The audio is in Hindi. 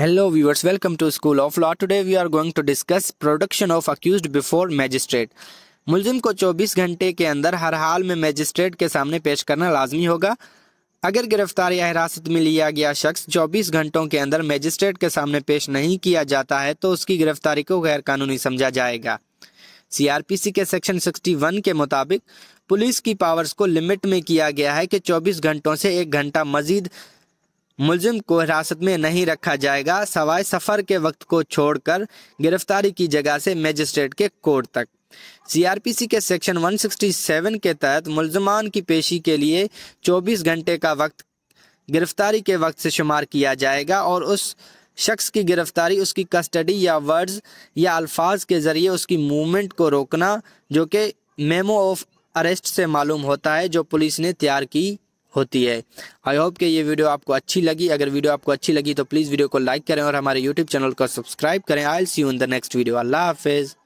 Hello viewers, welcome to School of Law. Today we are going to discuss production of accused before magistrate. मुलजिम को 24 घंटे के अंदर हर हाल में मैजिस्ट्रेट के सामने पेश करना लाजमी होगा अगर गिरफ्तार या हिरासत में लिया गया शख्स 24 घंटों के अंदर मैजिस्ट्रेट के सामने पेश नहीं किया जाता है तो उसकी गिरफ्तारी को गैरकानूनी समझा जाएगा सीआरपीसी के सेक्शन 61 के मुताबिक पुलिस की पावर्स को लिमिट में किया गया है कि 24 घंटों से एक घंटा मजीद मुलजिम को हिरासत में नहीं रखा जाएगा सवाए सफर के वक्त को छोड़कर गिरफ्तारी की जगह से मजिस्ट्रेट के कोर्ट तक सीआरपीसी के सेक्शन 167 के तहत मुलजमान की पेशी के लिए 24 घंटे का वक्त गिरफ्तारी के वक्त से शुमार किया जाएगा और उस शख्स की गिरफ्तारी उसकी कस्टडी या वर्ड्स या अल्फाज के ज़रिए उसकी मूवमेंट को रोकना जो कि मेमो ऑफ अरेस्ट से मालूम होता है जो पुलिस ने तैयार की होती है आई होप कि ये वीडियो आपको अच्छी लगी अगर वीडियो आपको अच्छी लगी तो प्लीज़ वीडियो को लाइक करें और हमारे यूट्यूब चैनल को सब्सक्राइब करें I'll see you in the next video अल्लाह हाफिज़